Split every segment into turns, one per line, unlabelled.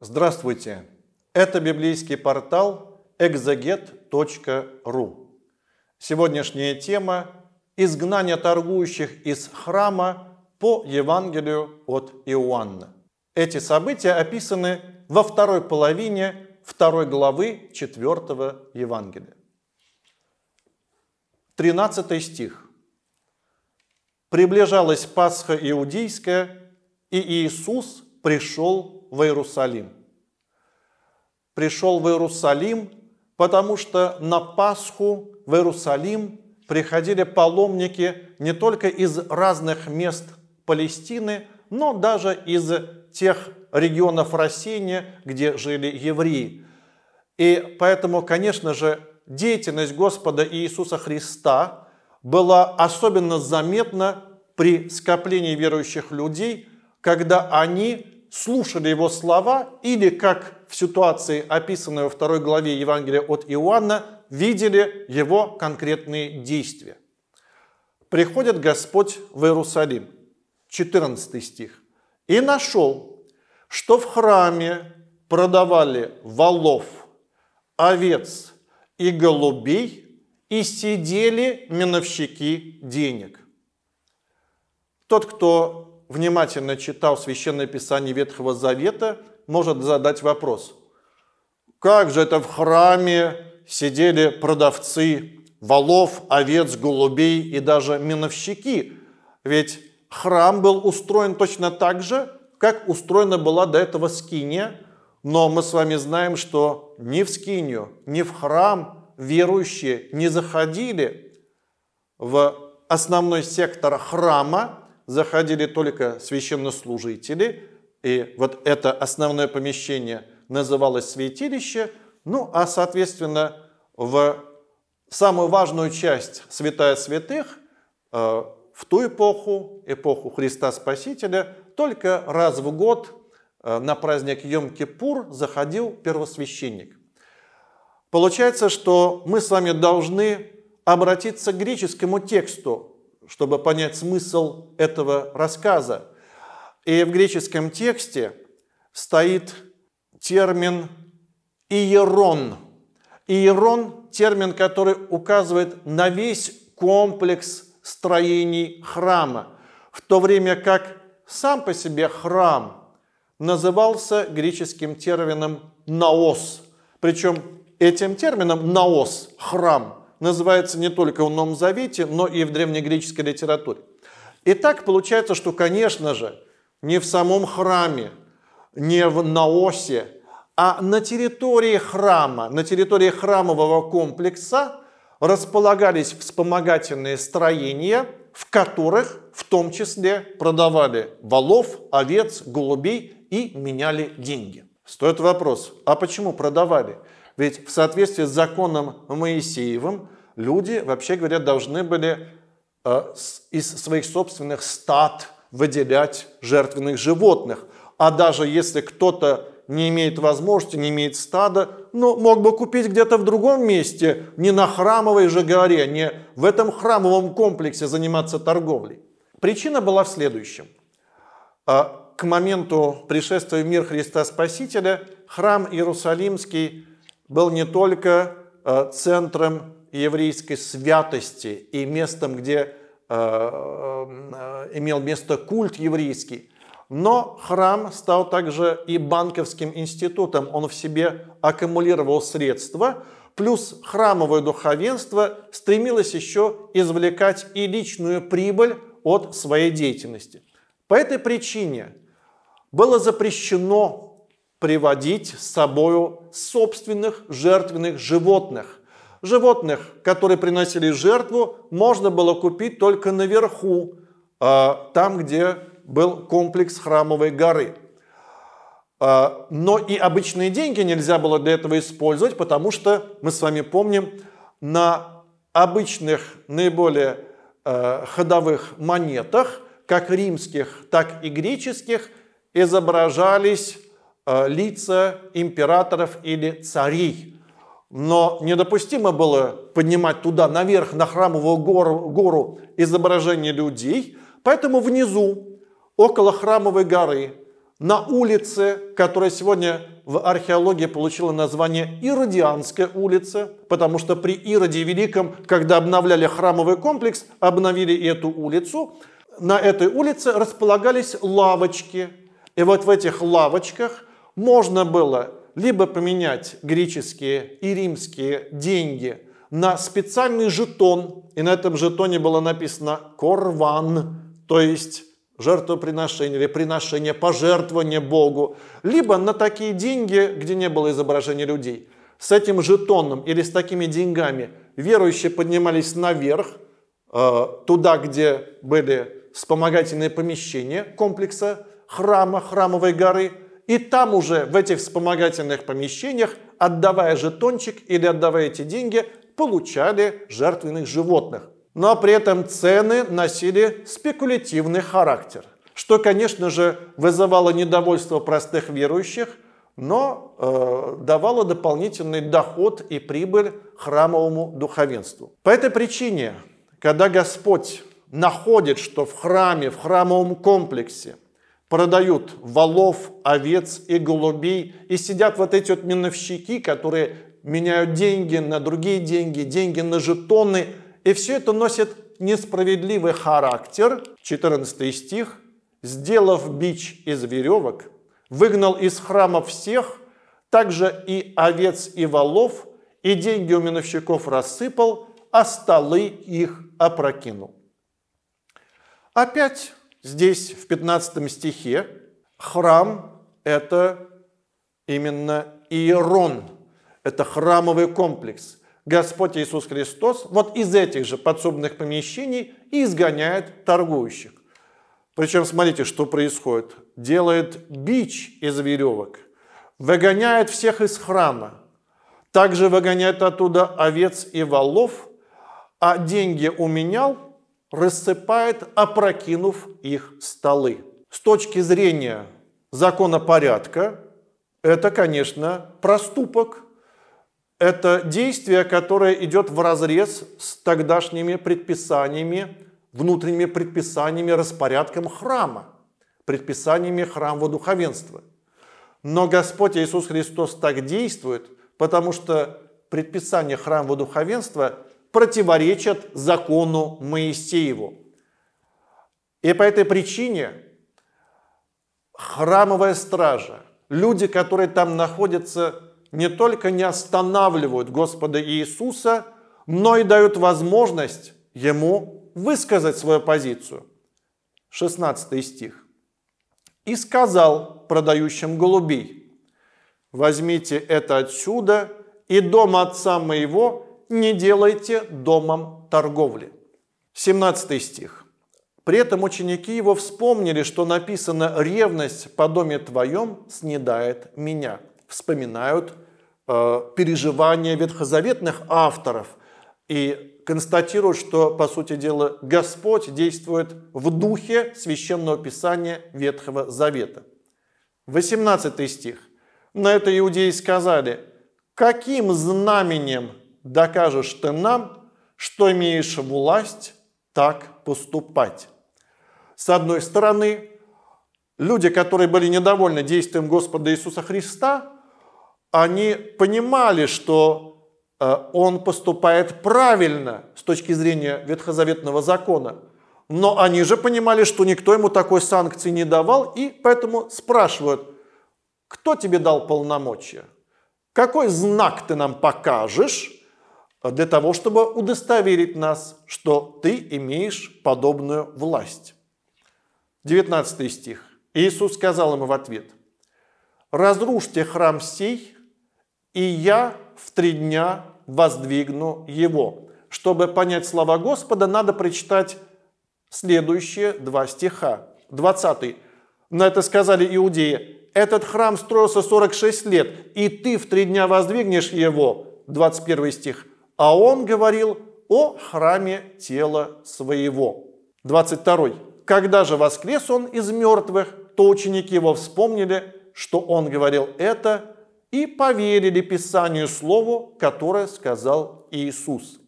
Здравствуйте! Это библейский портал exeget.ru. Сегодняшняя тема – изгнание торгующих из храма по Евангелию от Иоанна. Эти события описаны во второй половине второй главы 4 Евангелия. 13 стих. «Приближалась Пасха Иудейская, и Иисус – пришел в Иерусалим. Пришел в Иерусалим, потому что на Пасху в Иерусалим приходили паломники не только из разных мест Палестины, но даже из тех регионов России, где жили евреи. И поэтому, конечно же, деятельность Господа Иисуса Христа была особенно заметна при скоплении верующих людей, когда они слушали его слова или, как в ситуации, описанной во второй главе Евангелия от Иоанна, видели его конкретные действия. Приходит Господь в Иерусалим, 14 стих, и нашел, что в храме продавали волов, овец и голубей, и сидели миновщики денег. Тот, кто внимательно читал Священное Писание Ветхого Завета, может задать вопрос. Как же это в храме сидели продавцы волов, овец, голубей и даже миновщики? Ведь храм был устроен точно так же, как устроена была до этого скиния, но мы с вами знаем, что ни в скинию, ни в храм верующие не заходили в основной сектор храма, заходили только священнослужители, и вот это основное помещение называлось святилище, ну а соответственно в самую важную часть святая святых э, в ту эпоху, эпоху Христа Спасителя, только раз в год э, на праздник Йом-Кипур заходил первосвященник. Получается, что мы с вами должны обратиться к греческому тексту чтобы понять смысл этого рассказа. И в греческом тексте стоит термин «иерон». «Иерон» – термин, который указывает на весь комплекс строений храма, в то время как сам по себе храм назывался греческим термином «наос». Причем этим термином «наос» – «храм» называется не только в Новом Завете, но и в древнегреческой литературе. И так получается, что, конечно же, не в самом храме, не в Наосе, а на территории храма, на территории храмового комплекса располагались вспомогательные строения, в которых в том числе продавали волов, овец, голубей и меняли деньги. Стоит вопрос, а почему продавали? Ведь в соответствии с законом Моисеевым люди, вообще говоря, должны были э, из своих собственных стад выделять жертвенных животных. А даже если кто-то не имеет возможности, не имеет стада, ну, мог бы купить где-то в другом месте, не на храмовой же горе, не в этом храмовом комплексе заниматься торговлей. Причина была в следующем. Э, к моменту пришествия в мир Христа Спасителя храм Иерусалимский был не только э, центром еврейской святости и местом, где э, э, имел место культ еврейский, но храм стал также и банковским институтом. Он в себе аккумулировал средства, плюс храмовое духовенство стремилось еще извлекать и личную прибыль от своей деятельности. По этой причине было запрещено приводить с собою собственных жертвенных животных. Животных, которые приносили жертву, можно было купить только наверху, а, там, где был комплекс храмовой горы. А, но и обычные деньги нельзя было для этого использовать, потому что мы с вами помним, на обычных наиболее а, ходовых монетах, как римских, так и греческих, изображались Э, лица императоров или царей. Но недопустимо было поднимать туда, наверх, на храмовую гору, гору изображение людей, поэтому внизу, около храмовой горы, на улице, которая сегодня в археологии получила название Иродианская улица, потому что при Ироде Великом, когда обновляли храмовый комплекс, обновили и эту улицу, на этой улице располагались лавочки. И вот в этих лавочках можно было либо поменять греческие и римские деньги на специальный жетон, и на этом жетоне было написано «корван», то есть жертвоприношение или приношение, пожертвование Богу, либо на такие деньги, где не было изображения людей. С этим жетоном или с такими деньгами верующие поднимались наверх, э, туда, где были вспомогательные помещения комплекса храма, храмовой горы – и там уже в этих вспомогательных помещениях, отдавая жетончик или отдавая эти деньги, получали жертвенных животных. Но при этом цены носили спекулятивный характер, что, конечно же, вызывало недовольство простых верующих, но э, давало дополнительный доход и прибыль храмовому духовенству. По этой причине, когда Господь находит, что в храме, в храмовом комплексе – продают валов, овец и голубей. И сидят вот эти вот миновщики, которые меняют деньги на другие деньги, деньги на жетоны. И все это носит несправедливый характер. 14 стих. «Сделав бич из веревок, выгнал из храма всех, также и овец и валов, и деньги у миновщиков рассыпал, а столы их опрокинул». Опять Здесь в 15 стихе храм – это именно Иерон, это храмовый комплекс. Господь Иисус Христос вот из этих же подсобных помещений изгоняет торгующих. Причем смотрите, что происходит. Делает бич из веревок, выгоняет всех из храма, также выгоняет оттуда овец и волов, а деньги уменял рассыпает, опрокинув их столы. С точки зрения законопорядка, это, конечно, проступок. Это действие, которое идет в разрез с тогдашними предписаниями, внутренними предписаниями, распорядком храма, предписаниями храмового духовенства. Но Господь Иисус Христос так действует, потому что предписание храмового духовенства противоречат закону Моисееву. И по этой причине храмовая стража, люди, которые там находятся, не только не останавливают Господа Иисуса, но и дают возможность ему высказать свою позицию. 16 стих. «И сказал продающим голубей, возьмите это отсюда, и дом отца моего не делайте домом торговли. 17 стих. При этом ученики его вспомнили, что написано «ревность по доме твоем снедает меня». Вспоминают э, переживания ветхозаветных авторов и констатируют, что, по сути дела, Господь действует в духе Священного Писания Ветхого Завета. 18 стих. На это иудеи сказали, каким знаменем докажешь ты нам, что имеешь власть так поступать. С одной стороны, люди, которые были недовольны действием Господа Иисуса Христа, они понимали, что э, он поступает правильно с точки зрения ветхозаветного закона. Но они же понимали, что никто ему такой санкции не давал, и поэтому спрашивают, кто тебе дал полномочия? Какой знак ты нам покажешь, а для того, чтобы удостоверить нас, что ты имеешь подобную власть. 19 стих. Иисус сказал ему в ответ, «Разрушьте храм сей, и я в три дня воздвигну его». Чтобы понять слова Господа, надо прочитать следующие два стиха. 20. На это сказали иудеи, «Этот храм строился 46 лет, и ты в три дня воздвигнешь его». 21 стих а он говорил о храме тела своего. 22. Когда же воскрес он из мертвых, то ученики его вспомнили, что он говорил это, и поверили Писанию Слову, которое сказал Иисус.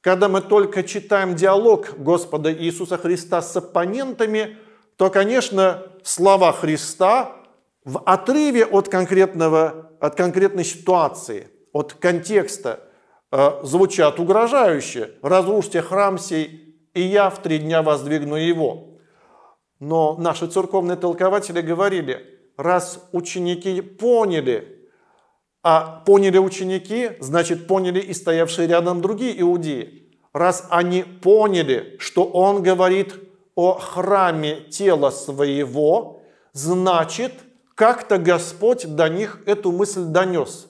Когда мы только читаем диалог Господа Иисуса Христа с оппонентами, то, конечно, слова Христа в отрыве от, конкретного, от конкретной ситуации, от контекста – Э, звучат угрожающе. «Разрушьте храм сей, и я в три дня воздвигну его». Но наши церковные толкователи говорили, раз ученики поняли, а поняли ученики, значит поняли и стоявшие рядом другие иудеи. Раз они поняли, что он говорит о храме тела своего, значит, как-то Господь до них эту мысль донес –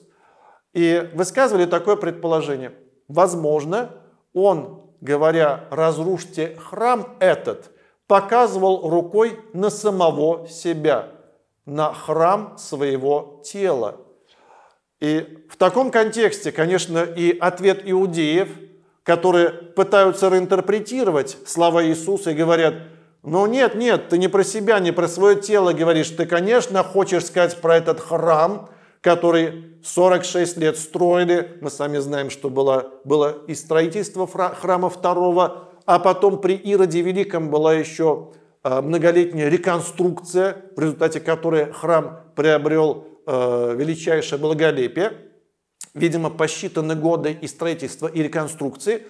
и высказывали такое предположение. Возможно, он, говоря «разрушьте храм этот», показывал рукой на самого себя, на храм своего тела. И в таком контексте, конечно, и ответ иудеев, которые пытаются реинтерпретировать слова Иисуса и говорят, ну нет, нет, ты не про себя, не про свое тело говоришь, ты, конечно, хочешь сказать про этот храм – который 46 лет строили, мы сами знаем, что было, было и строительство храма второго, а потом при Ироде Великом была еще э, многолетняя реконструкция, в результате которой храм приобрел э, величайшее благолепие, видимо, посчитаны годы и строительства, и реконструкции,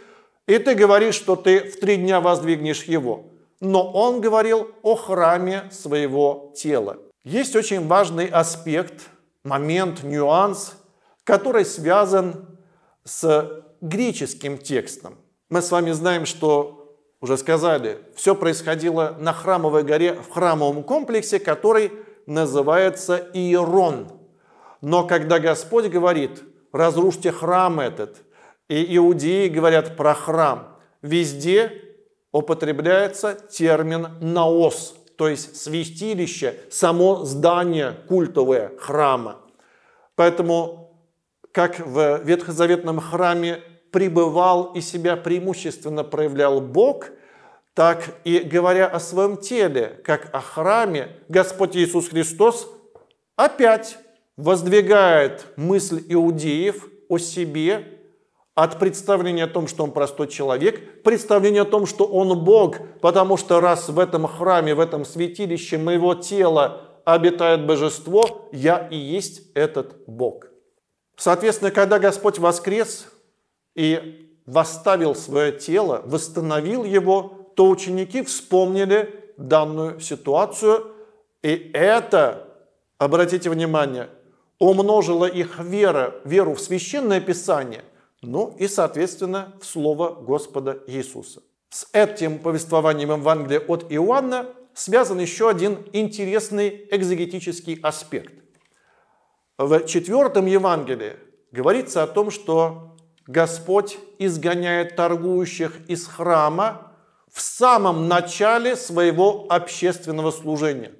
и ты говоришь, что ты в три дня воздвигнешь его. Но он говорил о храме своего тела. Есть очень важный аспект – момент, нюанс, который связан с греческим текстом. Мы с вами знаем, что уже сказали, все происходило на храмовой горе в храмовом комплексе, который называется Иерон. Но когда Господь говорит, разрушьте храм этот, и иудеи говорят про храм, везде употребляется термин «наос», то есть святилище, само здание культовое храма. Поэтому, как в Ветхозаветном храме пребывал и себя преимущественно проявлял Бог, так и говоря о своем теле, как о храме, Господь Иисус Христос опять воздвигает мысль иудеев о себе от представления о том, что он простой человек, представление о том, что он Бог, потому что раз в этом храме, в этом святилище моего тела обитает божество, я и есть этот Бог. Соответственно, когда Господь воскрес и восставил свое тело, восстановил его, то ученики вспомнили данную ситуацию, и это, обратите внимание, умножило их вера, веру в священное писание ну и, соответственно, в Слово Господа Иисуса. С этим повествованием Евангелия от Иоанна связан еще один интересный экзегетический аспект. В четвертом Евангелии говорится о том, что Господь изгоняет торгующих из храма в самом начале своего общественного служения.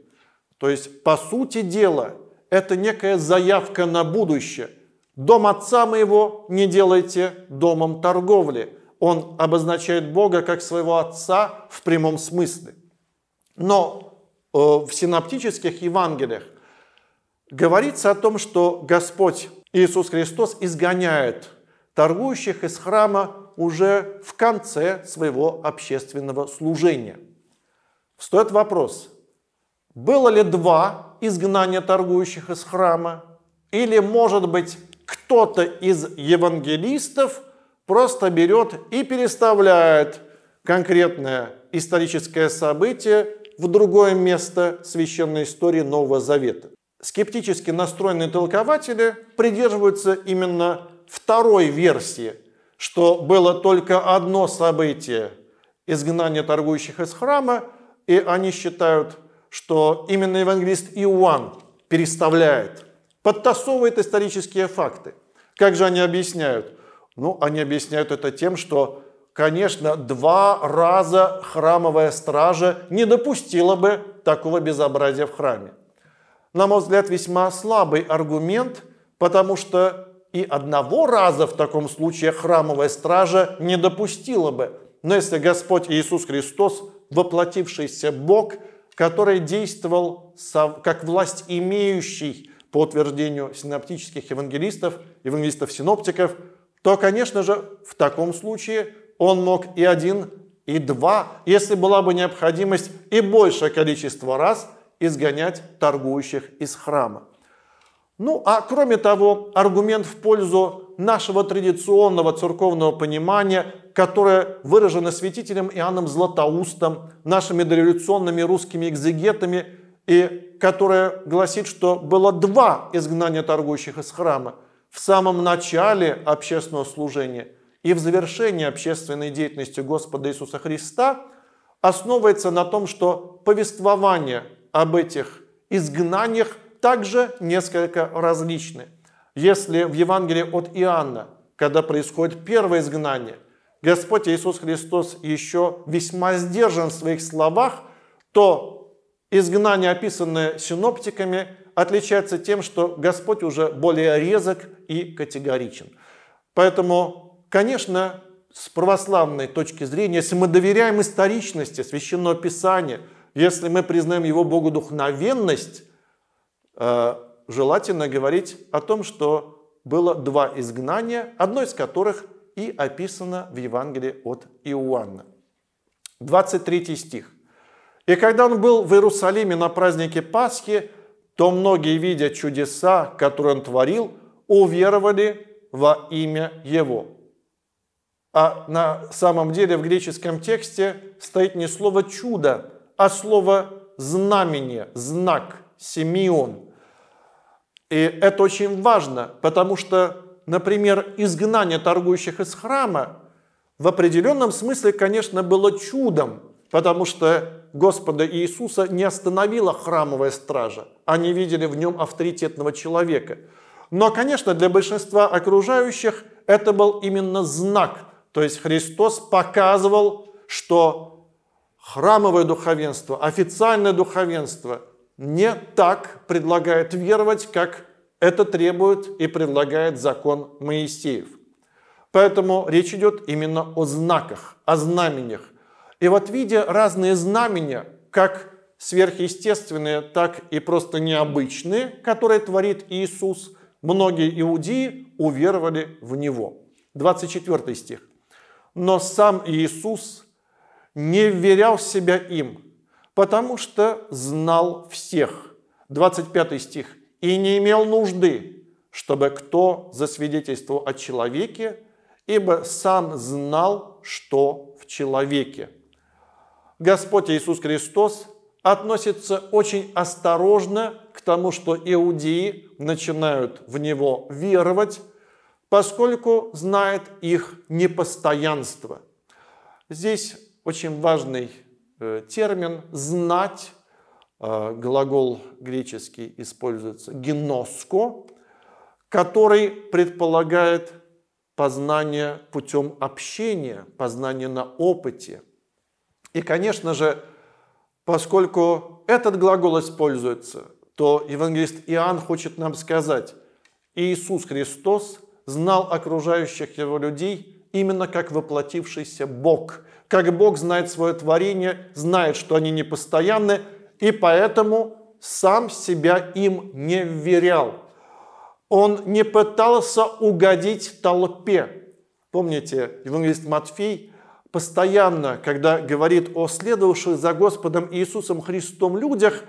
То есть, по сути дела, это некая заявка на будущее – Дом отца моего не делайте домом торговли. Он обозначает Бога как своего отца в прямом смысле. Но э, в синаптических Евангелиях говорится о том, что Господь Иисус Христос изгоняет торгующих из храма уже в конце своего общественного служения. Стоит вопрос, было ли два изгнания торгующих из храма, или, может быть, кто-то из евангелистов просто берет и переставляет конкретное историческое событие в другое место священной истории Нового Завета. Скептически настроенные толкователи придерживаются именно второй версии, что было только одно событие – изгнание торгующих из храма, и они считают, что именно евангелист Иоанн переставляет подтасовывает исторические факты. Как же они объясняют? Ну, они объясняют это тем, что, конечно, два раза храмовая стража не допустила бы такого безобразия в храме. На мой взгляд, весьма слабый аргумент, потому что и одного раза в таком случае храмовая стража не допустила бы. Но если Господь Иисус Христос, воплотившийся Бог, который действовал как власть имеющий, по утверждению синоптических евангелистов, евангелистов-синоптиков, то, конечно же, в таком случае он мог и один, и два, если была бы необходимость, и большее количество раз изгонять торгующих из храма. Ну а кроме того, аргумент в пользу нашего традиционного церковного понимания, которое выражено святителем Иоанном Златоустом, нашими дореволюционными русскими экзегетами и которая гласит, что было два изгнания торгующих из храма в самом начале общественного служения и в завершении общественной деятельности Господа Иисуса Христа, основывается на том, что повествование об этих изгнаниях также несколько различны. Если в Евангелии от Иоанна, когда происходит первое изгнание, Господь Иисус Христос еще весьма сдержан в своих словах, то Изгнание, описанное синоптиками, отличается тем, что Господь уже более резок и категоричен. Поэтому, конечно, с православной точки зрения, если мы доверяем историчности Священного Писания, если мы признаем его богодухновенность, э, желательно говорить о том, что было два изгнания, одно из которых и описано в Евангелии от Иоанна. 23 стих. И когда он был в Иерусалиме на празднике Пасхи, то многие, видя чудеса, которые он творил, уверовали во имя Его. А на самом деле в греческом тексте стоит не слово «чудо», а слово «знамение», «знак», Симеон. И это очень важно, потому что, например, изгнание торгующих из храма в определенном смысле, конечно, было чудом – потому что Господа Иисуса не остановила храмовая стража. Они видели в нем авторитетного человека. Но, конечно, для большинства окружающих это был именно знак. То есть Христос показывал, что храмовое духовенство, официальное духовенство не так предлагает веровать, как это требует и предлагает закон Моисеев. Поэтому речь идет именно о знаках, о знамениях. И вот видя разные знамения, как сверхъестественные, так и просто необычные, которые творит Иисус, многие иудеи уверовали в Него. 24 стих. Но сам Иисус не вверял себя им, потому что знал всех. 25 стих. И не имел нужды, чтобы кто засвидетельствовал о человеке, ибо сам знал, что в человеке. Господь Иисус Христос относится очень осторожно к тому, что иудеи начинают в него веровать, поскольку знает их непостоянство. Здесь очень важный э, термин «знать», э, глагол греческий используется «геноско», который предполагает познание путем общения, познание на опыте – и, конечно же, поскольку этот глагол используется, то евангелист Иоанн хочет нам сказать, Иисус Христос знал окружающих его людей именно как воплотившийся Бог. Как Бог знает свое творение, знает, что они непостоянны, и поэтому сам себя им не вверял. Он не пытался угодить толпе. Помните, евангелист Матфей постоянно, когда говорит о следовавших за Господом Иисусом Христом людях,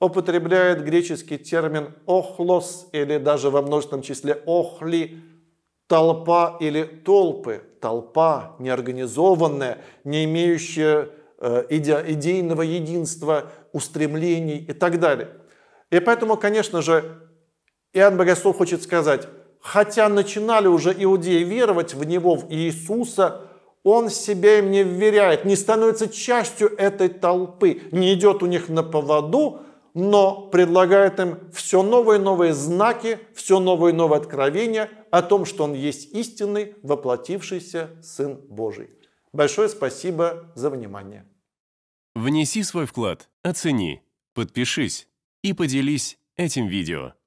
употребляет греческий термин «охлос» или даже во множественном числе «охли» – толпа или толпы, толпа неорганизованная, не имеющая э, идейного единства, устремлений и так далее. И поэтому, конечно же, Иоанн Богослов хочет сказать, хотя начинали уже иудеи веровать в Него, в Иисуса – он себя им не вверяет, не становится частью этой толпы, не идет у них на поводу, но предлагает им все новые и новые знаки, все новые и новые откровения о том, что он есть истинный, воплотившийся Сын Божий. Большое спасибо за внимание. Внеси свой вклад, оцени, подпишись и поделись этим видео.